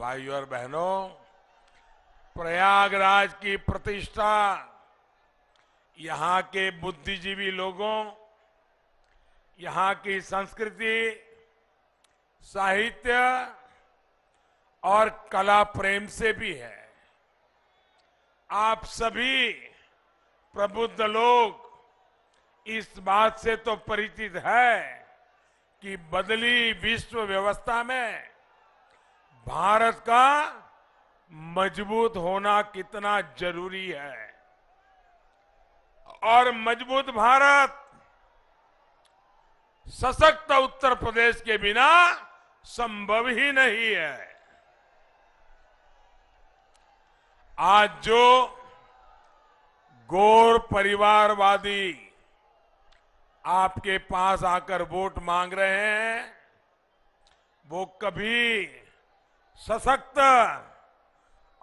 भाइयों और बहनों प्रयागराज की प्रतिष्ठा यहां के बुद्धिजीवी लोगों यहां की संस्कृति साहित्य और कला प्रेम से भी है आप सभी प्रबुद्ध लोग इस बात से तो परिचित है कि बदली विश्व व्यवस्था में भारत का मजबूत होना कितना जरूरी है और मजबूत भारत सशक्त उत्तर प्रदेश के बिना संभव ही नहीं है आज जो गौर परिवारवादी आपके पास आकर वोट मांग रहे हैं वो कभी सशक्त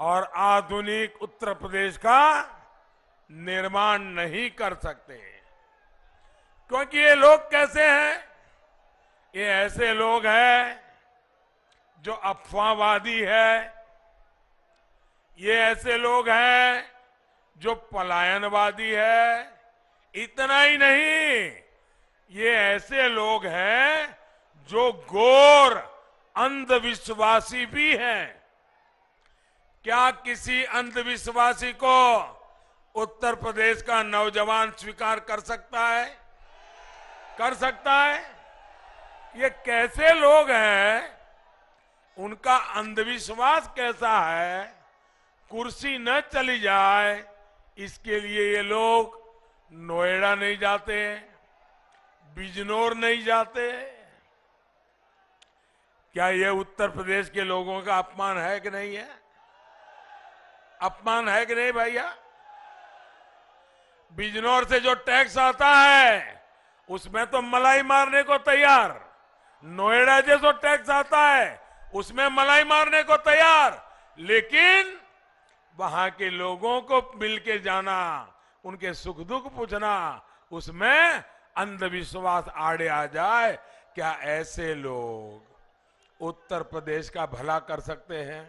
और आधुनिक उत्तर प्रदेश का निर्माण नहीं कर सकते क्योंकि ये लोग कैसे हैं ये ऐसे लोग हैं जो अफवाहवादी है ये ऐसे लोग हैं जो पलायनवादी है इतना ही नहीं ये ऐसे लोग हैं जो गोर अंधविश्वासी भी हैं क्या किसी अंधविश्वासी को उत्तर प्रदेश का नौजवान स्वीकार कर सकता है कर सकता है ये कैसे लोग हैं उनका अंधविश्वास कैसा है कुर्सी न चली जाए इसके लिए ये लोग नोएडा नहीं जाते बिजनौर नहीं जाते क्या यह उत्तर प्रदेश के लोगों का अपमान है कि नहीं है अपमान है कि नहीं भैया बिजनौर से जो टैक्स आता है उसमें तो मलाई मारने को तैयार नोएडा से जो टैक्स आता है उसमें मलाई मारने को तैयार लेकिन वहां के लोगों को मिलके जाना उनके सुख दुख पूछना उसमें अंधविश्वास आड़े आ जाए क्या ऐसे लोग उत्तर प्रदेश का भला कर सकते हैं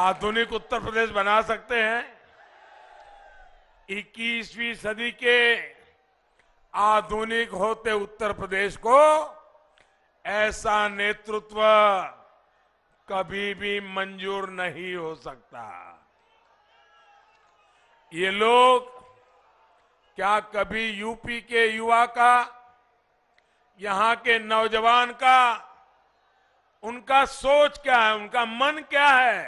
आधुनिक उत्तर प्रदेश बना सकते हैं 21वीं सदी के आधुनिक होते उत्तर प्रदेश को ऐसा नेतृत्व कभी भी मंजूर नहीं हो सकता ये लोग क्या कभी यूपी के युवा का यहां के नौजवान का उनका सोच क्या है उनका मन क्या है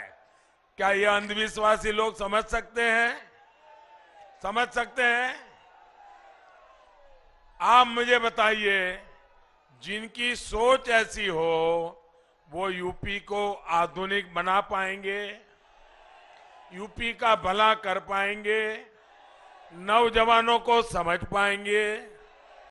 क्या ये अंधविश्वासी लोग समझ सकते हैं समझ सकते हैं आप मुझे बताइए जिनकी सोच ऐसी हो वो यूपी को आधुनिक बना पाएंगे यूपी का भला कर पाएंगे नौजवानों को समझ पाएंगे